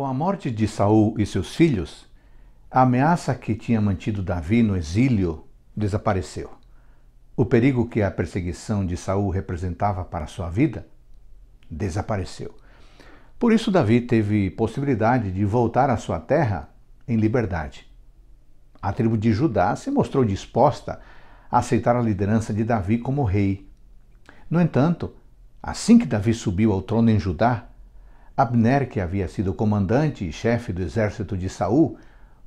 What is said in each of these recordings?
Com a morte de Saul e seus filhos, a ameaça que tinha mantido Davi no exílio desapareceu. O perigo que a perseguição de Saul representava para sua vida desapareceu. Por isso Davi teve possibilidade de voltar à sua terra em liberdade. A tribo de Judá se mostrou disposta a aceitar a liderança de Davi como rei. No entanto, assim que Davi subiu ao trono em Judá, Abner, que havia sido comandante e chefe do exército de Saul,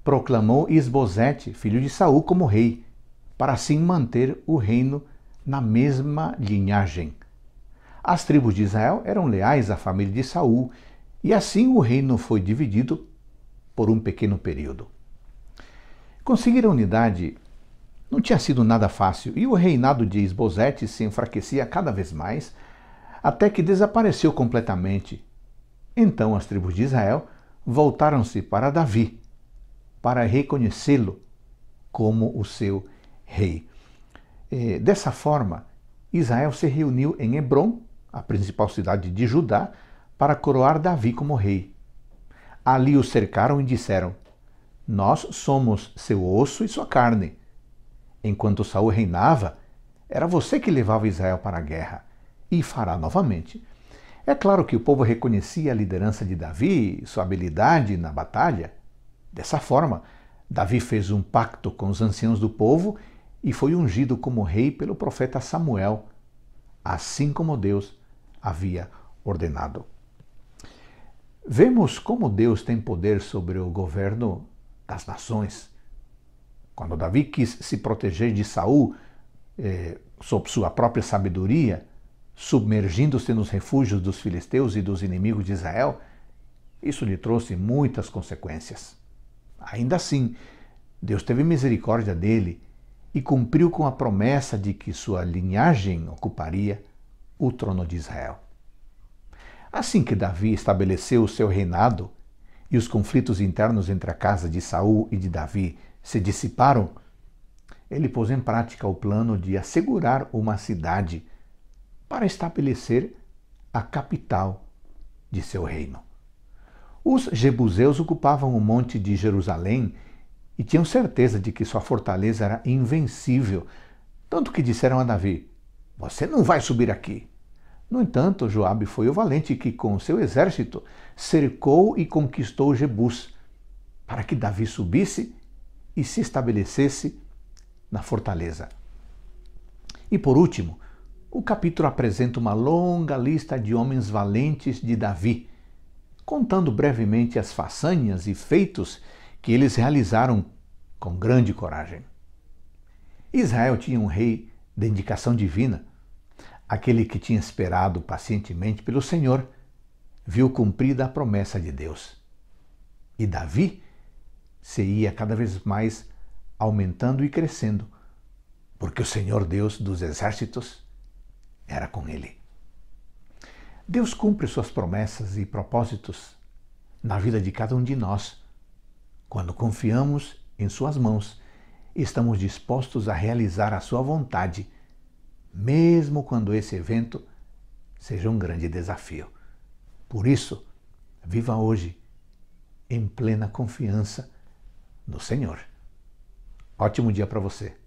proclamou Isbosete, filho de Saul, como rei, para assim manter o reino na mesma linhagem. As tribos de Israel eram leais à família de Saul, e assim o reino foi dividido por um pequeno período. Conseguir a unidade não tinha sido nada fácil, e o reinado de Isbosete se enfraquecia cada vez mais, até que desapareceu completamente então as tribos de Israel voltaram-se para Davi para reconhecê-lo como o seu rei. É, dessa forma, Israel se reuniu em Hebron, a principal cidade de Judá, para coroar Davi como rei. Ali o cercaram e disseram: Nós somos seu osso e sua carne. Enquanto Saul reinava, era você que levava Israel para a guerra, e fará novamente é claro que o povo reconhecia a liderança de Davi e sua habilidade na batalha. Dessa forma, Davi fez um pacto com os anciãos do povo e foi ungido como rei pelo profeta Samuel, assim como Deus havia ordenado. Vemos como Deus tem poder sobre o governo das nações. Quando Davi quis se proteger de Saul eh, sob sua própria sabedoria, submergindo-se nos refúgios dos filisteus e dos inimigos de Israel, isso lhe trouxe muitas consequências. Ainda assim, Deus teve misericórdia dele e cumpriu com a promessa de que sua linhagem ocuparia o trono de Israel. Assim que Davi estabeleceu o seu reinado e os conflitos internos entre a casa de Saul e de Davi se dissiparam, ele pôs em prática o plano de assegurar uma cidade para estabelecer a capital de seu reino. Os jebuseus ocupavam o monte de Jerusalém e tinham certeza de que sua fortaleza era invencível, tanto que disseram a Davi: Você não vai subir aqui. No entanto, Joabe foi o valente que, com seu exército, cercou e conquistou Jebus, para que Davi subisse e se estabelecesse na fortaleza. E por último, o capítulo apresenta uma longa lista de homens valentes de Davi, contando brevemente as façanhas e feitos que eles realizaram com grande coragem. Israel tinha um rei de indicação divina, aquele que tinha esperado pacientemente pelo Senhor, viu cumprida a promessa de Deus. E Davi se ia cada vez mais aumentando e crescendo, porque o Senhor Deus dos exércitos era com ele. Deus cumpre suas promessas e propósitos na vida de cada um de nós quando confiamos em Suas mãos e estamos dispostos a realizar a Sua vontade, mesmo quando esse evento seja um grande desafio. Por isso, viva hoje em plena confiança no Senhor. Ótimo dia para você!